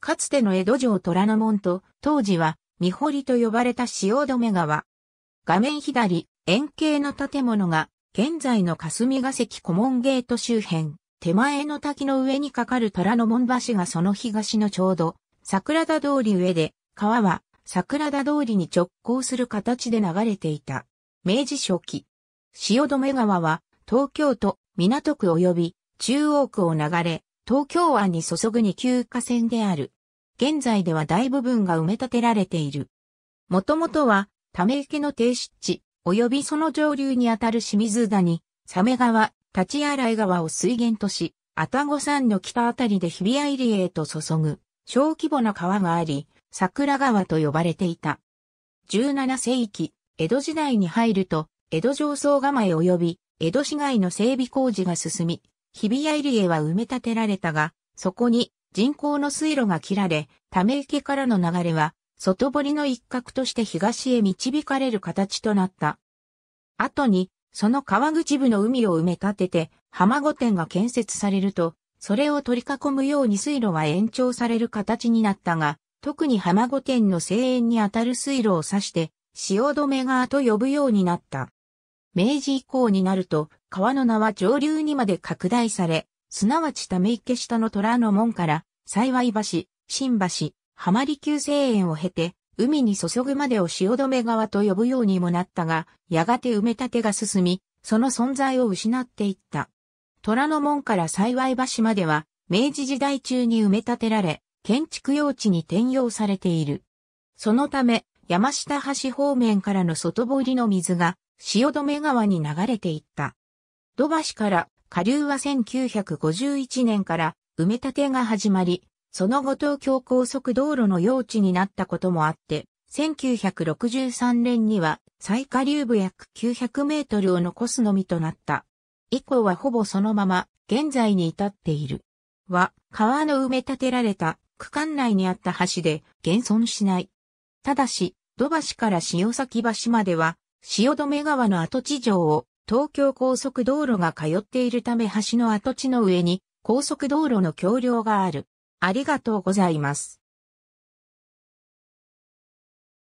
かつての江戸城虎ノ門と、当時は、三堀と呼ばれた潮止川。画面左、円形の建物が、現在の霞ヶ関古門ゲート周辺、手前の滝の上に架かる虎ノ門橋がその東のちょうど、桜田通り上で、川は桜田通りに直行する形で流れていた。明治初期。汐留川は東京都港区及び中央区を流れ、東京湾に注ぐ二級河川である。現在では大部分が埋め立てられている。もともとは、ため池の低湿地、及びその上流にあたる清水谷、サメ川、立洗川を水源とし、愛宕山の北あたりで日比谷入りへと注ぐ、小規模な川があり、桜川と呼ばれていた。17世紀、江戸時代に入ると、江戸上層構え及び、江戸市街の整備工事が進み、日比谷入江は埋め立てられたが、そこに人工の水路が切られ、ため池からの流れは、外堀の一角として東へ導かれる形となった。後に、その川口部の海を埋め立てて、浜御殿が建設されると、それを取り囲むように水路は延長される形になったが、特に浜御殿の声援にあたる水路を指して、潮止め川と呼ぶようになった。明治以降になると、川の名は上流にまで拡大され、すなわちため池下の虎の門から、幸い橋、新橋、浜離宮西園を経て、海に注ぐまでを汐留川と呼ぶようにもなったが、やがて埋め立てが進み、その存在を失っていった。虎の門から幸い橋までは、明治時代中に埋め立てられ、建築用地に転用されている。そのため、山下橋方面からの外堀の水が、汐留川に流れていった。土橋から下流は1951年から埋め立てが始まり、その後東京高速道路の用地になったこともあって、1963年には最下流部約900メートルを残すのみとなった。以降はほぼそのまま現在に至っている。は、川の埋め立てられた区間内にあった橋で現存しない。ただし、土橋から潮崎橋までは、潮止川の跡地上を東京高速道路が通っているため橋の跡地の上に高速道路の橋梁がある。ありがとうございます。